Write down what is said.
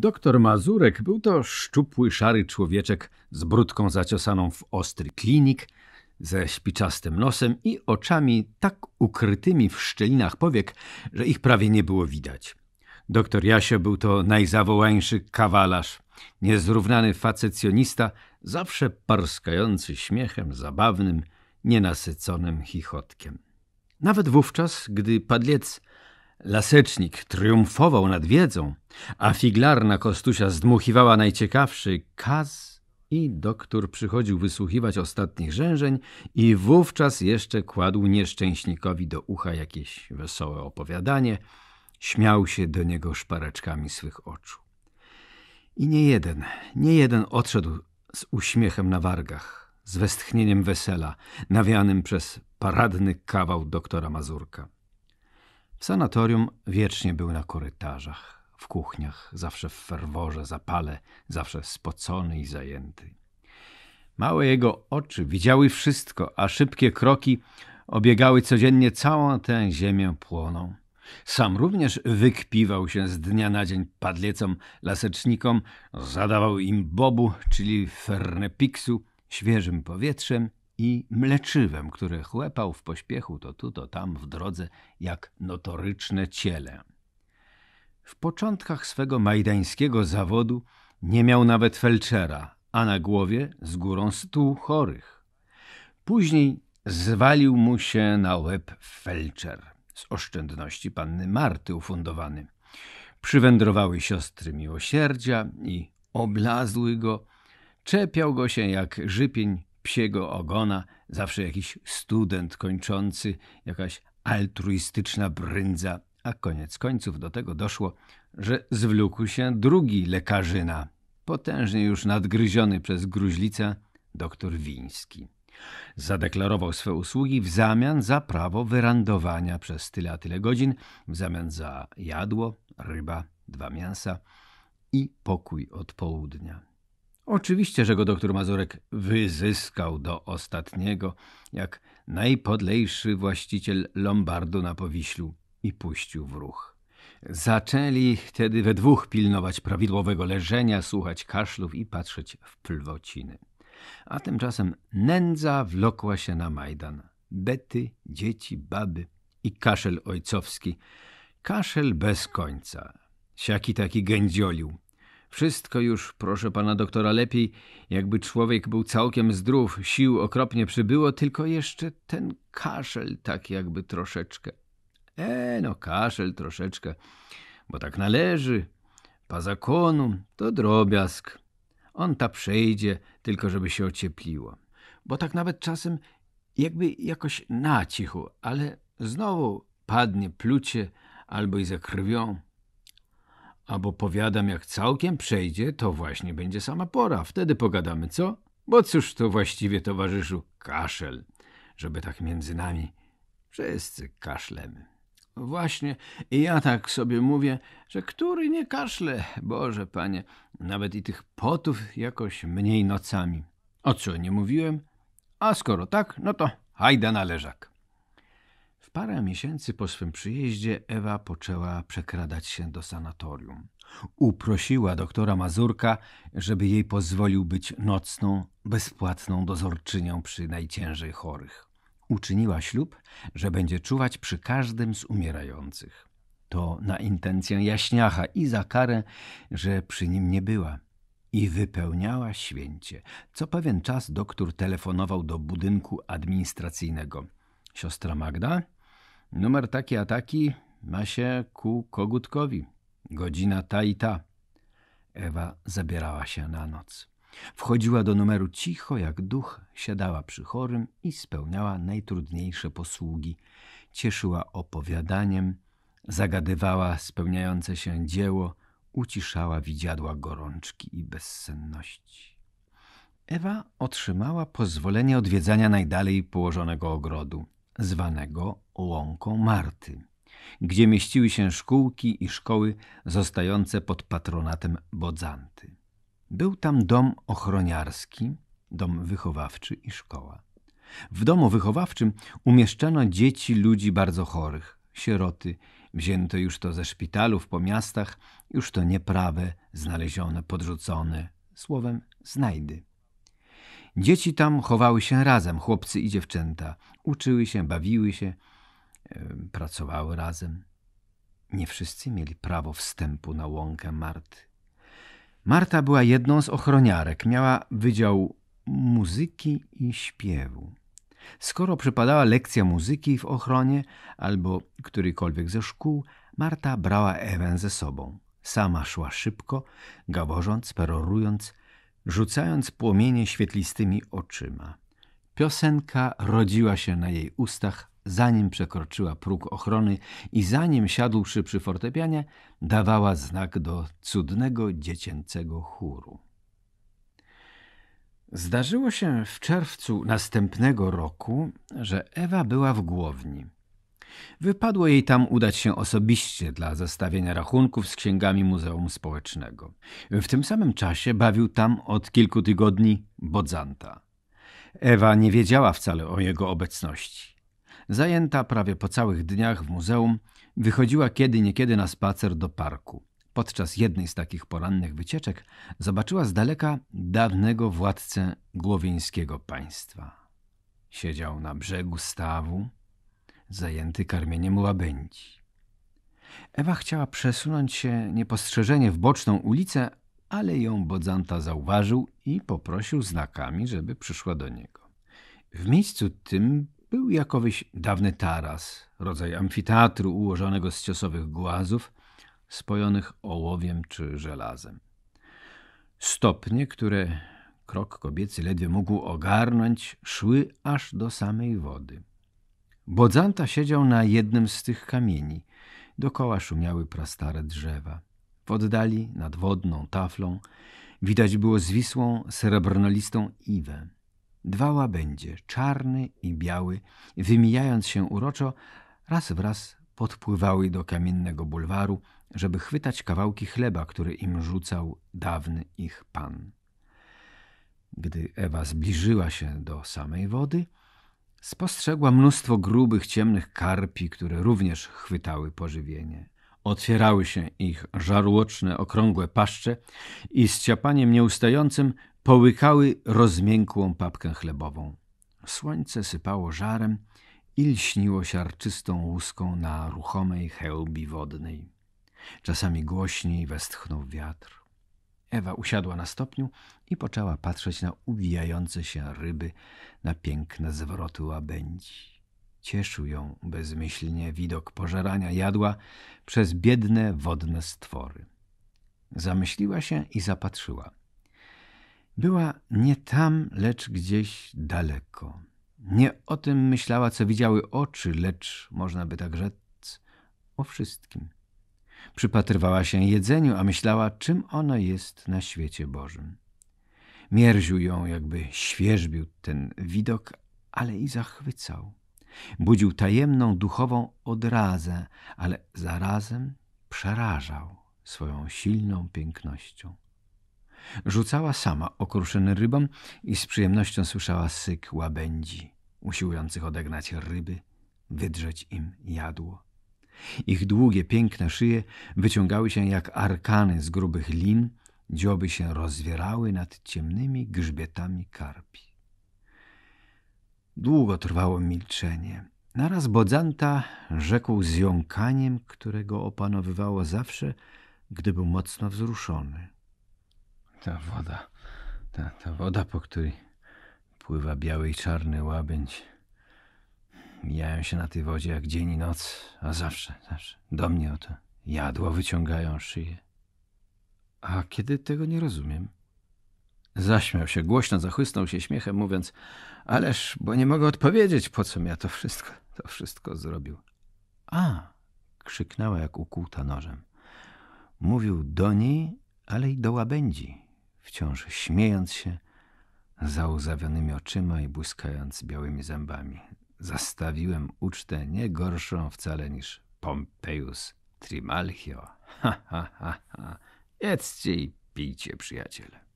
Doktor Mazurek był to szczupły, szary człowieczek z brudką zaciosaną w ostry klinik, ze śpiczastym nosem i oczami tak ukrytymi w szczelinach powiek, że ich prawie nie było widać. Doktor Jasio był to najzawołańszy kawalarz, niezrównany facecjonista, zawsze parskający śmiechem zabawnym, nienasyconym chichotkiem. Nawet wówczas, gdy padliec Lasecznik triumfował nad wiedzą, a figlarna Kostusia zdmuchiwała najciekawszy kaz i doktor przychodził wysłuchiwać ostatnich rzężeń i wówczas jeszcze kładł nieszczęśnikowi do ucha jakieś wesołe opowiadanie, śmiał się do niego szpareczkami swych oczu. I nie jeden, nie jeden odszedł z uśmiechem na wargach, z westchnieniem wesela, nawianym przez paradny kawał doktora Mazurka. W sanatorium wiecznie był na korytarzach, w kuchniach, zawsze w ferworze, zapale, zawsze spocony i zajęty. Małe jego oczy widziały wszystko, a szybkie kroki obiegały codziennie całą tę ziemię płoną. Sam również wykpiwał się z dnia na dzień padliecom, lasecznikom, zadawał im bobu, czyli fernepiksu, świeżym powietrzem i mleczywem, które chłepał w pośpiechu to tu, to tam w drodze jak notoryczne ciele. W początkach swego majdańskiego zawodu nie miał nawet felczera, a na głowie z górą stu chorych. Później zwalił mu się na łeb felczer z oszczędności panny Marty ufundowany. Przywędrowały siostry miłosierdzia i oblazły go, czepiał go się jak żypień psiego ogona zawsze jakiś student kończący, jakaś altruistyczna bryndza, a koniec końców do tego doszło, że zwlókł się drugi lekarzyna, potężnie już nadgryziony przez gruźlicę doktor Wiński. Zadeklarował swe usługi w zamian za prawo wyrandowania przez tyle a tyle godzin, w zamian za jadło, ryba, dwa mięsa i pokój od południa. Oczywiście, że go doktor Mazurek wyzyskał do ostatniego, jak najpodlejszy właściciel lombardu na Powiślu i puścił w ruch. Zaczęli wtedy we dwóch pilnować prawidłowego leżenia, słuchać kaszlów i patrzeć w plwociny. A tymczasem nędza wlokła się na Majdan. Bety, dzieci, baby i kaszel ojcowski. Kaszel bez końca. Siaki taki gędziolił wszystko już, proszę pana doktora, lepiej, jakby człowiek był całkiem zdrów, sił okropnie przybyło, tylko jeszcze ten kaszel tak jakby troszeczkę. E, no kaszel troszeczkę, bo tak należy, pa zakonu, to drobiazg. On ta przejdzie, tylko żeby się ociepliło. Bo tak nawet czasem jakby jakoś na cichu, ale znowu padnie, plucie albo i za krwią. Albo powiadam, jak całkiem przejdzie, to właśnie będzie sama pora. Wtedy pogadamy, co? Bo cóż to właściwie, towarzyszu, kaszel. Żeby tak między nami. Wszyscy kaszlemy. Właśnie, i ja tak sobie mówię, że który nie kaszle, Boże Panie, nawet i tych potów jakoś mniej nocami. O co nie mówiłem? A skoro tak, no to hajda na leżak. W parę miesięcy po swym przyjeździe Ewa poczęła przekradać się do sanatorium. Uprosiła doktora Mazurka, żeby jej pozwolił być nocną, bezpłatną dozorczynią przy najciężej chorych. Uczyniła ślub, że będzie czuwać przy każdym z umierających. To na intencję jaśniacha i za karę, że przy nim nie była i wypełniała święcie. Co pewien czas doktor telefonował do budynku administracyjnego. Siostra Magda Numer taki a taki ma się ku kogutkowi. Godzina ta i ta. Ewa zabierała się na noc. Wchodziła do numeru cicho jak duch, siadała przy chorym i spełniała najtrudniejsze posługi. Cieszyła opowiadaniem, zagadywała spełniające się dzieło, uciszała widziadła gorączki i bezsenności. Ewa otrzymała pozwolenie odwiedzania najdalej położonego ogrodu zwanego Łąką Marty, gdzie mieściły się szkółki i szkoły zostające pod patronatem Bodzanty. Był tam dom ochroniarski, dom wychowawczy i szkoła. W domu wychowawczym umieszczano dzieci ludzi bardzo chorych, sieroty, wzięte już to ze szpitalów po miastach, już to nieprawe, znalezione, podrzucone, słowem znajdy. Dzieci tam chowały się razem, chłopcy i dziewczęta. Uczyły się, bawiły się, pracowały razem. Nie wszyscy mieli prawo wstępu na łąkę Marty. Marta była jedną z ochroniarek, miała wydział muzyki i śpiewu. Skoro przypadała lekcja muzyki w ochronie albo którykolwiek ze szkół, Marta brała Ewę ze sobą. Sama szła szybko, gaworząc, perorując, rzucając płomienie świetlistymi oczyma. Piosenka rodziła się na jej ustach, zanim przekroczyła próg ochrony i zanim siadłszy przy fortepianie, dawała znak do cudnego dziecięcego chóru. Zdarzyło się w czerwcu następnego roku, że Ewa była w głowni. Wypadło jej tam udać się osobiście dla zestawienia rachunków z księgami Muzeum Społecznego. W tym samym czasie bawił tam od kilku tygodni Bodzanta. Ewa nie wiedziała wcale o jego obecności. Zajęta prawie po całych dniach w muzeum, wychodziła kiedy niekiedy na spacer do parku. Podczas jednej z takich porannych wycieczek zobaczyła z daleka dawnego władcę głowieńskiego państwa. Siedział na brzegu stawu, zajęty karmieniem łabędzi. Ewa chciała przesunąć się niepostrzeżenie w boczną ulicę, ale ją Bodzanta zauważył i poprosił znakami, żeby przyszła do niego. W miejscu tym był jakowyś dawny taras, rodzaj amfiteatru ułożonego z ciosowych głazów, spojonych ołowiem czy żelazem. Stopnie, które krok kobiecy ledwie mógł ogarnąć, szły aż do samej wody. Bodzanta siedział na jednym z tych kamieni. Dokoła szumiały prastare drzewa. W oddali, nad wodną taflą, widać było zwisłą, srebrnolistą iwę. Dwa łabędzie, czarny i biały, wymijając się uroczo, raz wraz podpływały do kamiennego bulwaru, żeby chwytać kawałki chleba, który im rzucał dawny ich pan. Gdy Ewa zbliżyła się do samej wody – Spostrzegła mnóstwo grubych, ciemnych karpi, które również chwytały pożywienie. Otwierały się ich żarłoczne, okrągłe paszcze i z ciapaniem nieustającym połykały rozmiękłą papkę chlebową. Słońce sypało żarem i lśniło siarczystą łuską na ruchomej hełbi wodnej. Czasami głośniej westchnął wiatr. Ewa usiadła na stopniu i poczęła patrzeć na uwijające się ryby, na piękne zwroty łabędzi. Cieszył ją bezmyślnie widok pożerania jadła przez biedne wodne stwory. Zamyśliła się i zapatrzyła. Była nie tam, lecz gdzieś daleko. Nie o tym myślała, co widziały oczy, lecz można by tak rzec o wszystkim. Przypatrywała się jedzeniu, a myślała, czym ona jest na świecie Bożym. Mierził ją, jakby świeżbił ten widok, ale i zachwycał. Budził tajemną duchową odrazę, ale zarazem przerażał swoją silną pięknością. Rzucała sama okruszyny rybom i z przyjemnością słyszała syk łabędzi, usiłujących odegnać ryby, wydrzeć im jadło. Ich długie, piękne szyje wyciągały się jak arkany z grubych lin, dzioby się rozwierały nad ciemnymi grzbietami karpi. Długo trwało milczenie. Naraz Bodzanta rzekł z jąkaniem, którego opanowywało zawsze, gdy był mocno wzruszony. Ta woda, ta, ta woda, po której pływa biały i czarny łabędź, Mijają się na tej wodzie jak dzień i noc, a zawsze, zawsze do mnie o to jadło wyciągają szyję. A kiedy tego nie rozumiem? Zaśmiał się głośno, zachłysnął się śmiechem, mówiąc: Ależ, bo nie mogę odpowiedzieć, po co ja to wszystko, to wszystko zrobił. A! krzyknęła jak ukłuta nożem. Mówił do niej, ale i do łabędzi, wciąż śmiejąc się, za oczyma i błyskając białymi zębami zastawiłem ucztę nie gorszą wcale niż Pompeius Trimalchio. Ha, ha, ha, ha. Jedzcie i pijcie, przyjaciele.